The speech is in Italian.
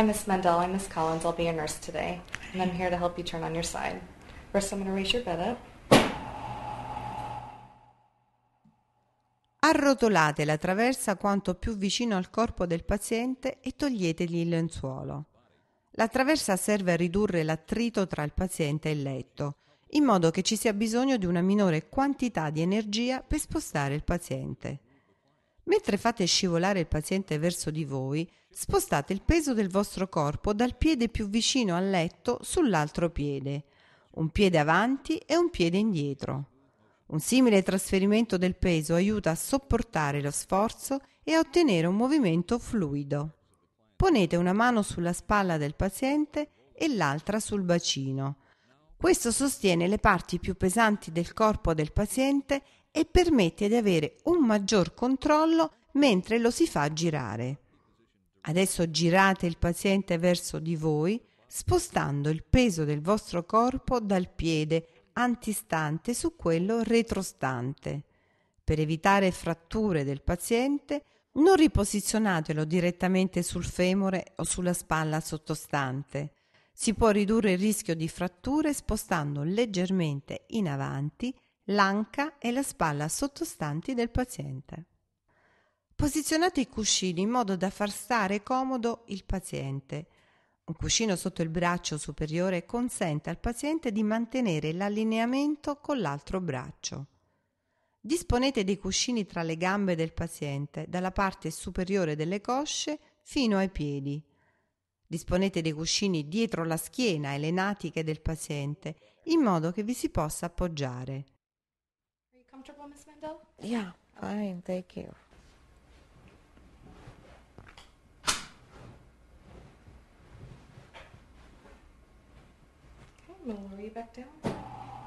Hi, Miss Mendel. I'm Miss Collins. I'll be your nurse today, and I'm here to help you turn on your side. First, I'm going to raise your bed up. Arrotolate la traversa quanto più vicino al corpo del paziente e toglietegli il lenzuolo. La traversa serve a ridurre l'attrito tra il paziente e il letto, in modo che ci sia bisogno di una minore quantità di energia per spostare il paziente. Mentre fate scivolare il paziente verso di voi, spostate il peso del vostro corpo dal piede più vicino al letto sull'altro piede, un piede avanti e un piede indietro. Un simile trasferimento del peso aiuta a sopportare lo sforzo e a ottenere un movimento fluido. Ponete una mano sulla spalla del paziente e l'altra sul bacino. Questo sostiene le parti più pesanti del corpo del paziente e permette di avere un maggior controllo mentre lo si fa girare. Adesso girate il paziente verso di voi, spostando il peso del vostro corpo dal piede antistante su quello retrostante. Per evitare fratture del paziente, non riposizionatelo direttamente sul femore o sulla spalla sottostante. Si può ridurre il rischio di fratture spostando leggermente in avanti l'anca e la spalla sottostanti del paziente. Posizionate i cuscini in modo da far stare comodo il paziente. Un cuscino sotto il braccio superiore consente al paziente di mantenere l'allineamento con l'altro braccio. Disponete dei cuscini tra le gambe del paziente, dalla parte superiore delle cosce fino ai piedi. Disponete dei cuscini dietro la schiena e le natiche del paziente, in modo che vi si possa appoggiare. comfortable, Miss Mendel? Yeah, fine. Thank you. Okay, I'm going to lower you back down.